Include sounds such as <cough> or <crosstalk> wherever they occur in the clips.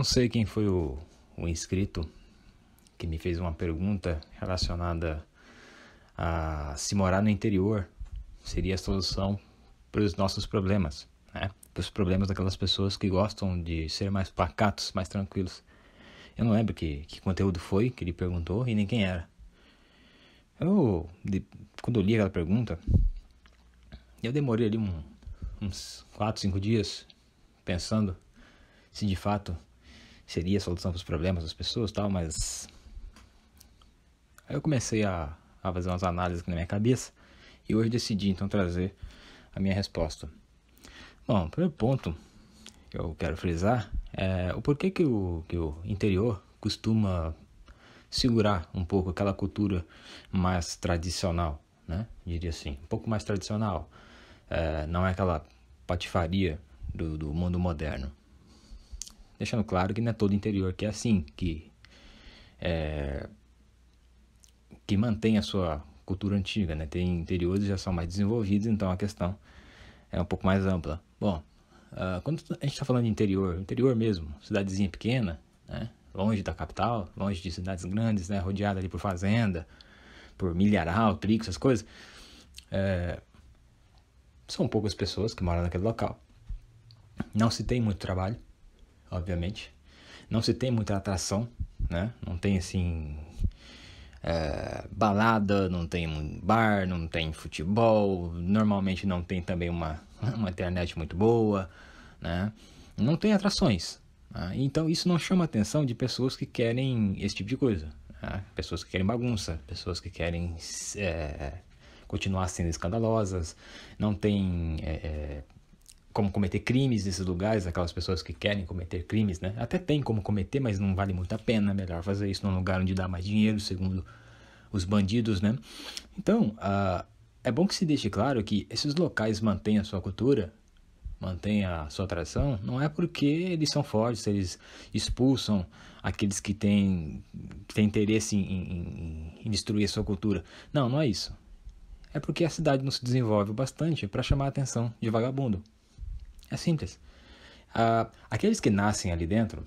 não sei quem foi o, o inscrito que me fez uma pergunta relacionada a se morar no interior seria a solução para os nossos problemas, né? Para os problemas daquelas pessoas que gostam de ser mais pacatos, mais tranquilos. Eu não lembro que, que conteúdo foi que ele perguntou e nem quem era. Eu, de, quando eu li aquela pergunta, eu demorei ali um, uns 4, 5 dias pensando se de fato seria a solução para os problemas das pessoas tal, mas. Aí eu comecei a, a fazer umas análises na minha cabeça e hoje decidi então trazer a minha resposta. Bom, o primeiro ponto que eu quero frisar é o porquê que o, que o interior costuma segurar um pouco aquela cultura mais tradicional, né? Diria assim, um pouco mais tradicional. É, não é aquela patifaria do, do mundo moderno. Deixando claro que não é todo interior que é assim, que é, que mantém a sua cultura antiga, né? Tem interiores que já são mais desenvolvidos, então a questão é um pouco mais ampla. Bom, uh, quando a gente está falando de interior, interior mesmo, cidadezinha pequena, né? longe da capital, longe de cidades grandes, né? rodeada ali por fazenda, por milharal, trigo, essas coisas, é, são poucas pessoas que moram naquele local. Não se tem muito trabalho obviamente. Não se tem muita atração, né? Não tem assim. É, balada, não tem bar, não tem futebol, normalmente não tem também uma, <laughs> uma internet muito boa, né? Não tem atrações. Né? Então isso não chama a atenção de pessoas que querem esse tipo de coisa. Né? Pessoas que querem bagunça, pessoas que querem é, continuar sendo escandalosas, não tem é, é como cometer crimes nesses lugares, aquelas pessoas que querem cometer crimes, né? Até tem como cometer, mas não vale muito a pena, né? melhor fazer isso num lugar onde dá mais dinheiro, segundo os bandidos, né? Então, uh, é bom que se deixe claro que esses locais mantêm a sua cultura, mantêm a sua tradição, não é porque eles são fortes, eles expulsam aqueles que têm, têm interesse em, em, em destruir a sua cultura. Não, não é isso. É porque a cidade não se desenvolve bastante para chamar a atenção de vagabundo. É simples. Ah, aqueles que nascem ali dentro,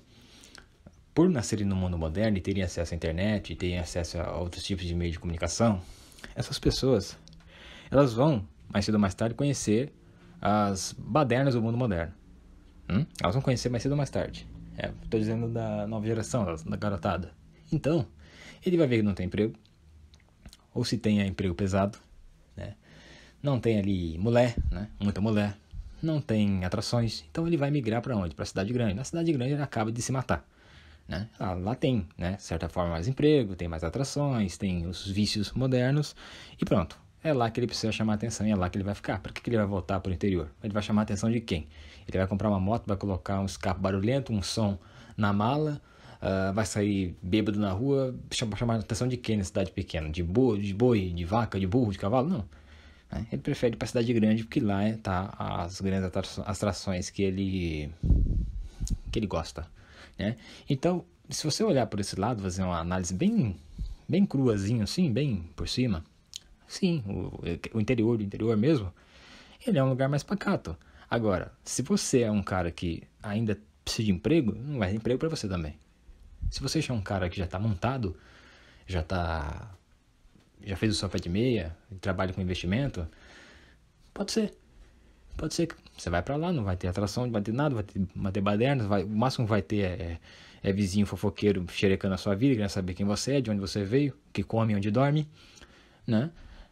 por nascerem no mundo moderno e terem acesso à internet, e terem acesso a outros tipos de meio de comunicação, essas pessoas, elas vão, mais cedo ou mais tarde, conhecer as badernas do mundo moderno. Hum? Elas vão conhecer mais cedo ou mais tarde. Estou é, dizendo da nova geração, da garotada. Então, ele vai ver que não tem emprego, ou se tem é emprego pesado, né? não tem ali mulher, né? muita mulher, não tem atrações, então ele vai migrar para onde? Para a cidade grande. Na cidade grande ele acaba de se matar. Né? Lá, ah, lá, tem, né? certa forma, mais emprego, tem mais atrações, tem os vícios modernos e pronto. É lá que ele precisa chamar atenção e é lá que ele vai ficar. Por que, que ele vai voltar para o interior? Ele vai chamar atenção de quem? Ele vai comprar uma moto, vai colocar um escape barulhento, um som na mala, uh, vai sair bêbado na rua, chamar, a atenção de quem na cidade pequena? De boi, de boi, de vaca, de burro, de cavalo? Não. Né? Ele prefere ir para cidade grande porque lá tá as grandes atrações que ele que ele gosta, né? Então, se você olhar por esse lado, fazer uma análise bem bem cruazinho assim, bem por cima, sim, o, o interior do interior mesmo, ele é um lugar mais pacato. Agora, se você é um cara que ainda precisa de emprego, não vai ter emprego para você também. Se você é um cara que já está montado, já está já fez o sofá de meia, trabalha com investimento, pode ser. Pode ser que você vai para lá, não vai ter atração, não vai ter nada, vai ter, vai ter badernas, vai, o máximo que vai ter é, é, é vizinho fofoqueiro xerecando a sua vida, querendo saber quem você é, de onde você veio, o que come, onde dorme, né?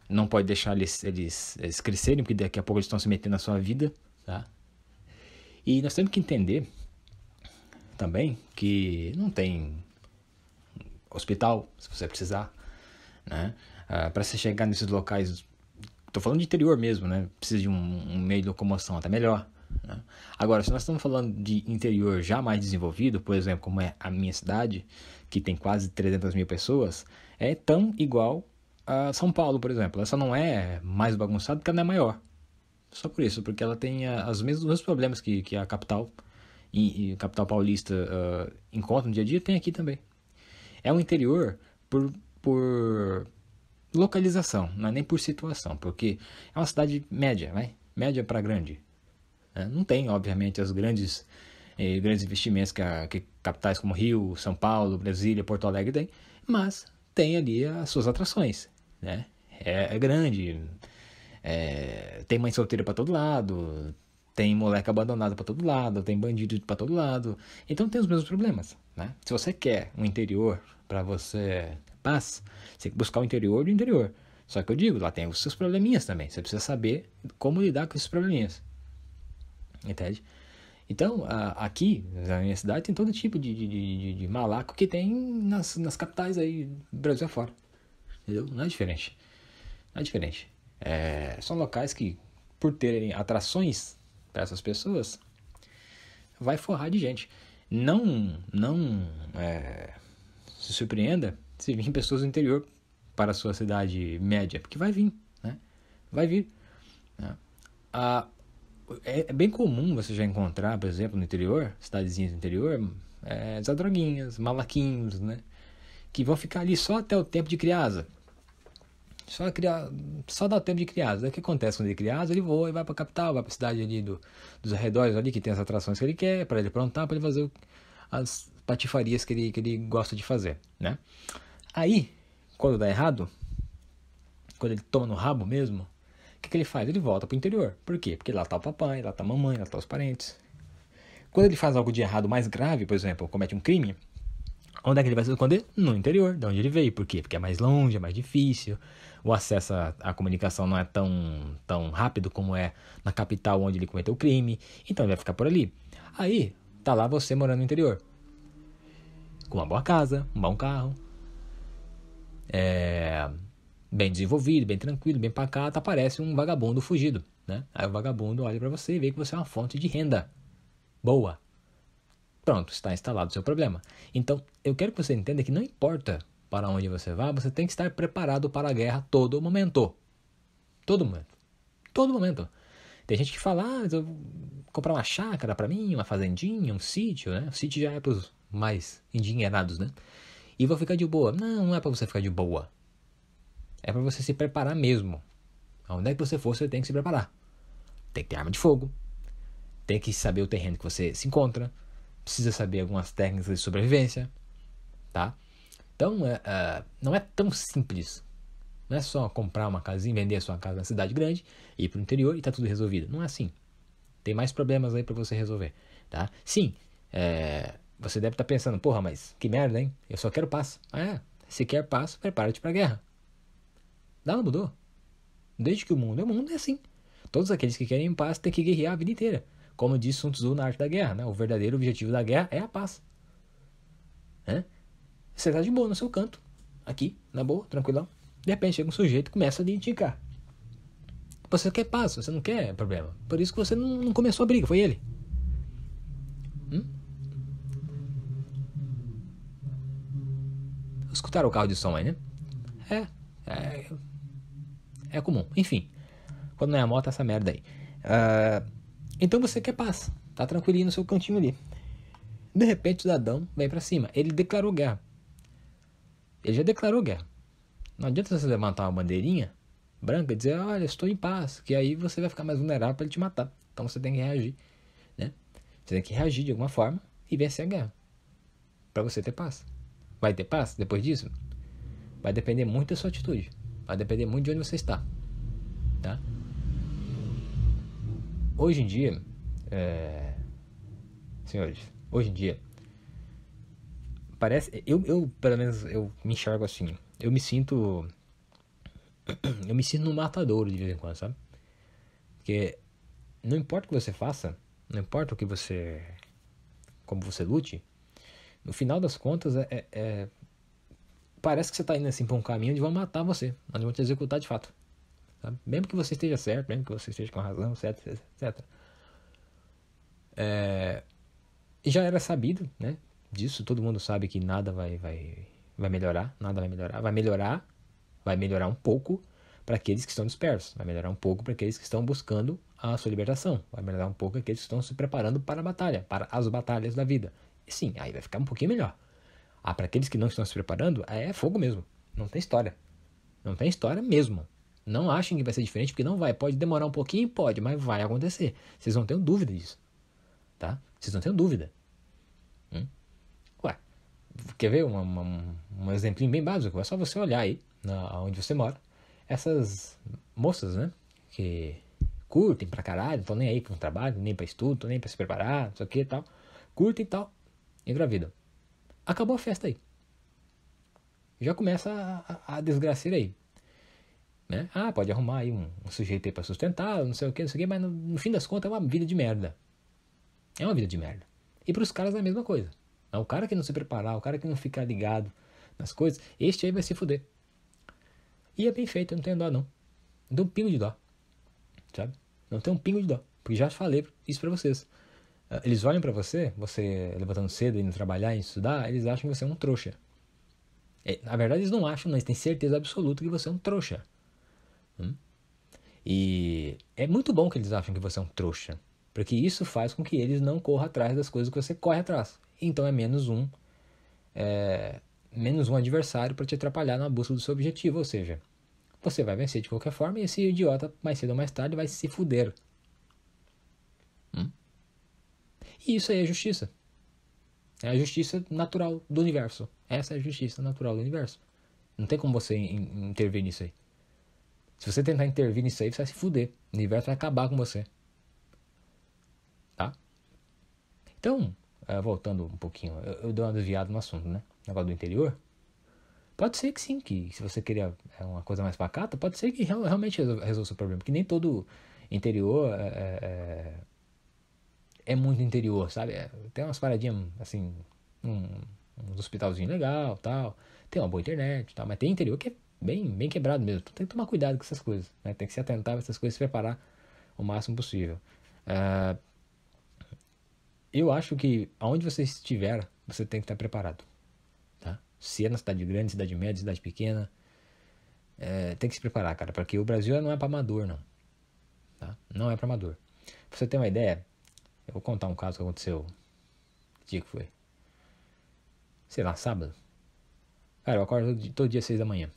Não pode deixar eles, eles, eles crescerem, porque daqui a pouco eles estão se metendo na sua vida, tá? E nós temos que entender também que não tem hospital, se você precisar, né? Uh, ah, para você chegar nesses locais, estou falando de interior mesmo, né? Precisa de um, um meio de locomoção até melhor. Né? Agora, se nós estamos falando de interior já mais desenvolvido, por exemplo, como é a minha cidade, que tem quase 300 mil pessoas, é tão igual a São Paulo, por exemplo. Essa não é mais bagunçada porque ela é maior. Só por isso, porque ela tem ah, as os mesmos problemas que, que a capital e, e a capital paulista uh, encontra no dia a dia, tem aqui também. É um interior por, por localização, não é nem por situação, porque é uma cidade média, vai? Né? Média para grande. Né? Não tem, obviamente, os grandes, eh, grandes investimentos que, a, que capitais como Rio, São Paulo, Brasília, Porto Alegre têm, mas tem ali as suas atrações, né? É, é grande, é, tem mãe solteira para todo lado, tem moleque abandonado para todo lado, tem bandido para todo lado, então tem os mesmos problemas, né? Se você quer um interior para você paz, você tem que buscar o interior do interior. Só que eu digo, lá tem os seus probleminhas também. Você precisa saber como lidar com esses probleminhas. Entende? Então, aqui, na minha cidade, tem todo tipo de, de, de, de malaco que tem nas, nas capitais aí, Brasil afora. Entendeu? Não é diferente. Não é diferente. É, são locais que, por terem atrações para essas pessoas, vai forrar de gente. Não, não é, se surpreenda se vir pessoas do interior para a sua cidade média, porque vai vir, né? Vai vir. Né? Ah, é, é, bem comum você já encontrar, por exemplo, no interior, cidadezinhas do interior, é, malaquinhos, né? Que vão ficar ali só até o tempo de criança. Só, criar, só dá o tempo de criança. O que acontece quando ele criança? Ele voa e vai para a capital, vai para a cidade ali do, dos arredores ali que tem as atrações que ele quer, para ele aprontar, para ele fazer as patifarias que ele, que ele gosta de fazer, né? Aí, quando dá errado, quando ele toma no rabo mesmo, o que, que ele faz? Ele volta pro interior. Por quê? Porque lá tá o papai, lá tá a mamãe, lá tá os parentes. Quando ele faz algo de errado mais grave, por exemplo, comete um crime, onde é que ele vai se esconder? No interior, de onde ele veio. Por quê? Porque é mais longe, é mais difícil. O acesso à, à comunicação não é tão, tão rápido como é na capital onde ele cometeu o crime. Então ele vai ficar por ali. Aí, tá lá você morando no interior. Com uma boa casa, um bom carro, é, bem desenvolvido, bem tranquilo, bem pacato, aparece um vagabundo fugido. Né? Aí o vagabundo olha para você e vê que você é uma fonte de renda boa. Pronto, está instalado o seu problema. Então, eu quero que você entenda que não importa para onde você vá, você tem que estar preparado para a guerra todo momento. Todo momento. Todo momento. Tem gente que fala, ah, eu vou comprar uma chácara para mim, uma fazendinha, um sítio, né? O sítio já é para os mais endinheirados, né? e vou ficar de boa. Não, não é para você ficar de boa. É para você se preparar mesmo. Onde é que você for, você tem que se preparar. Tem que ter arma de fogo. Tem que saber o terreno que você se encontra. Precisa saber algumas técnicas de sobrevivência. Tá? Então, é, é, não é tão simples. Não é só comprar uma casinha, vender a sua casa na cidade grande, ir pro interior e tá tudo resolvido. Não é assim. Tem mais problemas aí para você resolver. Tá? Sim, é, você deve estar tá pensando, porra, mas que merda, hein? Eu só quero paz. Ah, é. Se quer paz, prepara-te para a guerra. Nada mudou. Desde que o mundo é o mundo, é assim. Todos aqueles que querem paz têm que guerrear a vida inteira. Como diz Sun Tzu na Arte da Guerra, né? O verdadeiro objetivo da guerra é a paz. Você está de boa no seu canto, aqui, na boa, tranquilão. De repente chega um sujeito e começa a lhe indicar. Você quer paz, você não quer problema. Por isso que você não, não começou a briga, foi ele. Escutaram o carro de som aí, né? É. É, é comum. Enfim. Quando não é a moto, é essa merda aí. Uh, então você quer paz. Tá tranquilinho no seu cantinho ali. De repente o cidadão vem para cima. Ele declarou guerra. Ele já declarou guerra. Não adianta você levantar uma bandeirinha branca e dizer, olha, estou em paz, que aí você vai ficar mais vulnerável para ele te matar. Então você tem que reagir, né? Você tem que reagir de alguma forma e vencer a guerra para você ter paz. Vai ter paz depois disso? Vai depender muito da sua atitude. Vai depender muito de onde você está. Tá? Hoje em dia, é... senhores, hoje em dia, parece. Eu, eu, pelo menos, eu me enxergo assim. Eu me sinto. <clears throat> Eu me sinto no matadouro de vez em quando, sabe? Porque não importa o que você faça, não importa o que você. como você lute, no final das contas, é, é, é parece que você está indo assim para um caminho onde vão matar você, onde vão te executar de fato. Sabe? Mesmo que você esteja certo, mesmo que você esteja com razão, etc, etc. É, já era sabido, né? Disso todo mundo sabe que nada vai, vai, vai melhorar, nada vai melhorar, vai melhorar, vai melhorar um pouco para aqueles que estão dispersos, vai melhorar um pouco para aqueles que estão buscando a sua libertação, vai melhorar um pouco para aqueles que estão se preparando para a batalha, para as batalhas da vida sim, aí vai ficar um pouquinho melhor. Ah, para aqueles que não estão se preparando, é fogo mesmo. Não tem história. Não tem história mesmo. Não achem que vai ser diferente, porque não vai. Pode demorar um pouquinho, pode, mas vai acontecer. Vocês não tenham dúvida disso. Tá? Vocês não tenham dúvida. Hum? Ué, quer ver uma, uma, um exemplinho bem básico? É só você olhar aí, na, onde você mora, essas moças, né? Que curtem pra caralho, não estão nem aí pra um trabalho, nem pra estudo, nem pra se preparar, não sei o que e tal. Curtem e tal engravidam. Acabou a festa aí. Já começa a, a, a desgraceira aí. Né? Ah, pode arrumar aí um, um sujeito aí pra sustentar, não sei o que, não sei o que, mas no, no, fim das contas é uma vida de merda. É uma vida de merda. E pros caras é a mesma coisa. Ah, o cara que não se preparar, o cara que não ficar ligado nas coisas, este aí vai se fuder. E é bem feito, eu não tenho dó não. Não tem um pingo de dó. Sabe? Não tem um pingo de dó. Porque já falei isso pra vocês. Ah, eles olham para você, você levantando cedo, indo trabalhar, indo estudar, eles acham que você é um trouxa. É, na verdade, eles não acham, mas têm certeza absoluta que você é um trouxa. Hum? E é muito bom que eles acham que você é um trouxa, porque isso faz com que eles não corram atrás das coisas que você corre atrás. Então é menos um, é, menos um adversário para te atrapalhar na busca do seu objetivo, ou seja, você vai vencer de qualquer forma e esse idiota mais cedo ou mais tarde vai se fuder E isso aí é justiça. É a justiça natural do universo. Essa é a justiça natural do universo. Não tem como você in intervir nisso aí. Se você tentar intervir nisso aí, você vai se fuder. O universo vai acabar com você. Tá? Então, eh, voltando um pouquinho, eu, eu dou uma desviada no assunto, né? Negócio do interior. Pode ser que sim, que se você queria eh, uma coisa mais pacata, pode ser que realmente resolva o seu problema. Porque nem todo interior é, é é muito interior, sabe? É, tem umas paradinhas, assim, um, um hospitalzinho legal, tal. Tem uma boa internet, tal. Mas tem interior que é bem, bem quebrado mesmo. Então tem que tomar cuidado com essas coisas, né? Tem que se atentar a essas coisas, se preparar o máximo possível. Uh, eu acho que aonde você estiver, você tem que estar preparado, tá? Se é na cidade grande, cidade média, cidade pequena, é, tem que se preparar, cara, porque o Brasil não é para amador, não. Tá? Não é para amador. Pra você ter uma ideia, eu vou contar um caso que aconteceu. Que dia que foi? Sei lá, sábado. Cara, eu acordo todo, dia às seis da manhã.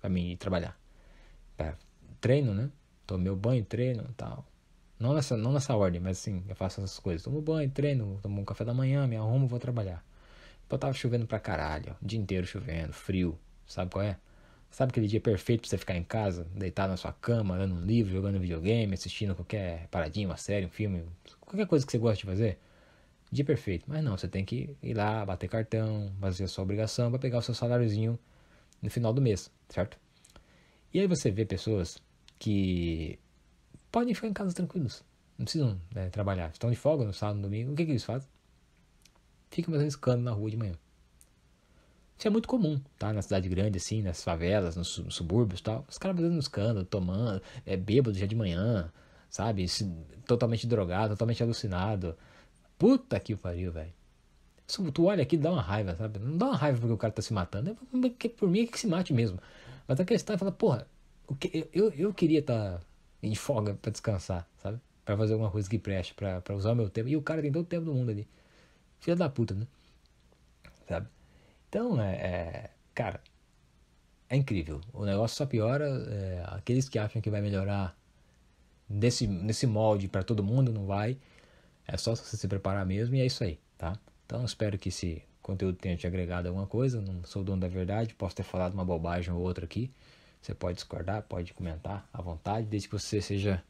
Pra mim ir trabalhar. Pra treino, né? Tomo meu banho, treino e tal. Não nessa, não nessa ordem, mas assim, eu faço essas coisas. Tomo banho, treino, tomo um café da manhã, me arrumo, vou trabalhar. Pô, tava chovendo pra caralho. Ó, o dia inteiro chovendo, frio. Sabe qual é? Sabe aquele dia perfeito pra você ficar em casa, deitado na sua cama, lendo um livro, jogando videogame, assistindo qualquer paradinha, uma série, um filme, qualquer coisa que você gosta de fazer? Dia perfeito. Mas não, você tem que ir lá, bater cartão, fazer a sua obrigação para pegar o seu saláriozinho no final do mês, certo? E aí você vê pessoas que podem ficar em casa tranquilos, não precisam né, trabalhar, estão de folga no sábado, no domingo, o que, que eles fazem? Ficam mais arriscando na rua de manhã. Isso é muito comum, tá? Na cidade grande, assim, nas favelas, nos, subúrbios tal. Os caras fazendo escândalo, tomando, é bêbado já de manhã, sabe? Totalmente drogado, totalmente alucinado. Puta que pariu, velho. Tu olha aqui dá uma raiva, sabe? Não dá uma raiva porque o cara tá se matando. Né? É porque por mim é que se mate mesmo. Mas a questão é falar, porra, o que, eu, eu queria estar tá em folga para descansar, sabe? Para fazer alguma coisa que preste, para usar o meu tempo. E o cara tem todo o tempo do mundo ali. Filha da puta, né? Sabe? Então, é, é, cara, é incrível. O negócio só piora. É, aqueles que acham que vai melhorar nesse nesse molde para todo mundo, não vai. É só você se preparar mesmo e é isso aí, tá? Então, espero que esse conteúdo tenha te agregado alguma coisa. Não sou dono da verdade, posso ter falado uma bobagem ou outra aqui. Você pode discordar, pode comentar à vontade, desde que você seja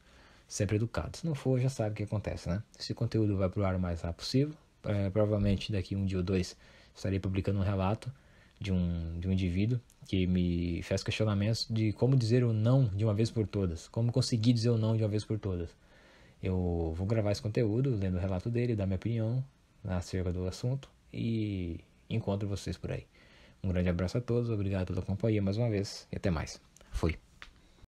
sempre educado. Se não for, já sabe o que acontece, né? Esse conteúdo vai pro ar o mais rápido possível. É, provavelmente daqui um dia ou dois estarei publicando um relato de um, de um indivíduo que me fez questionamentos de como dizer o não de uma vez por todas, como conseguir dizer o não de uma vez por todas. Eu vou gravar esse conteúdo, lendo o relato dele, dar minha opinião acerca do assunto e encontro vocês por aí. Um grande abraço a todos, obrigado pela companhia mais uma vez e até mais. Fui.